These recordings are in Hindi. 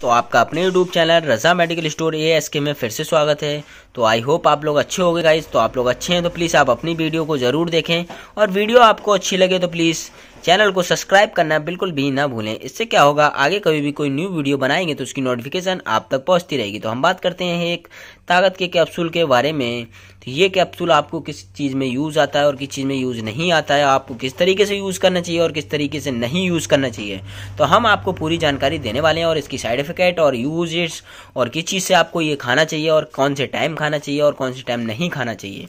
तो आपका अपने YouTube channel Raza medical store A S K में फिर से स्वागत है तो आई होप आप लोग अच्छे गए गाइज तो आप लोग अच्छे हैं तो प्लीज़ आप अपनी वीडियो को ज़रूर देखें और वीडियो आपको अच्छी लगे तो प्लीज़ चैनल को सब्सक्राइब करना बिल्कुल भी ना भूलें इससे क्या होगा आगे कभी भी कोई न्यू वीडियो बनाएंगे तो उसकी नोटिफिकेशन आप तक पहुंचती रहेगी तो हम बात करते हैं एक ताकत के कैप्सूल के बारे में तो ये कैप्सूल आपको किस चीज़ में यूज़ आता है और किस चीज़ में यूज़ नहीं आता है आपको किस तरीके से यूज़ करना चाहिए और किस तरीके से नहीं यूज़ करना चाहिए तो हम आपको पूरी जानकारी देने वाले हैं और इसकी साइड इफेक्ट और यूजेस और किस चीज़ से आपको ये खाना चाहिए और कौन से टाइम खाना चाहिए और कौन से टाइम नहीं खाना चाहिए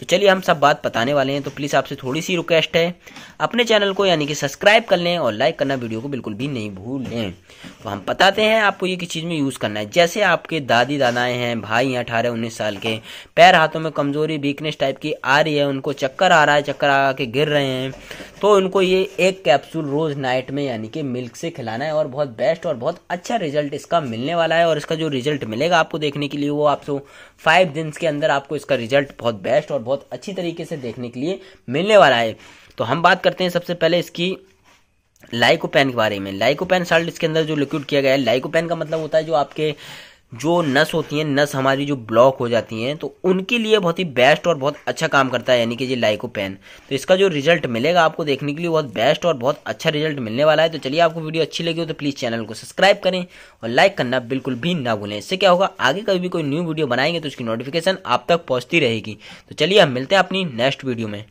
तो चलिए हम सब बात बताने वाले हैं तो प्लीज़ आपसे थोड़ी सी रिक्वेस्ट है अपने चैनल को यानी कि सब्सक्राइब कर लें और लाइक करना वीडियो को बिल्कुल भी नहीं भूलें तो हम बताते हैं आपको ये किस चीज़ में यूज़ करना है जैसे आपके दादी दादाएँ हैं भाई हैं अठारह उन्नीस साल के पैर हाथों में कमज़ोरी वीकनेस टाइप की आ रही है उनको चक्कर आ रहा है चक्कर आ के गिर रहे हैं तो उनको ये एक कैप्सूल रोज़ नाइट में यानी कि मिल्क से खिलाना है और बहुत बेस्ट और बहुत अच्छा रिजल्ट इसका मिलने वाला है और इसका जो रिजल्ट मिलेगा आपको देखने के लिए वो आपको फाइव दिन के अंदर आपको इसका रिजल्ट बहुत बेस्ट बेस्ट और बहुत अच्छी तरीके से देखने के लिए मिलने वाला है तो हम बात करते हैं सबसे पहले इसकी लाइकोपेन के बारे में लाइकोपेन साल्ट इसके अंदर जो लिक्विड किया गया है लाइकोपेन का मतलब होता है जो आपके जो नस होती हैं नस हमारी जो ब्लॉक हो जाती हैं तो उनके लिए बहुत ही बेस्ट और बहुत अच्छा काम करता है यानी कि ये लाइकोपेन तो इसका जो रिजल्ट मिलेगा आपको देखने के लिए बहुत बेस्ट और बहुत अच्छा रिजल्ट मिलने वाला है तो चलिए आपको वीडियो अच्छी लगी हो तो प्लीज़ चैनल को सब्सक्राइब करें और लाइक करना बिल्कुल भी ना भूलें इससे क्या होगा आगे कभी भी कोई न्यू वीडियो बनाएंगे तो उसकी नोटिफिकेशन आप तक पहुँचती रहेगी तो चलिए हम मिलते हैं अपनी नेक्स्ट वीडियो में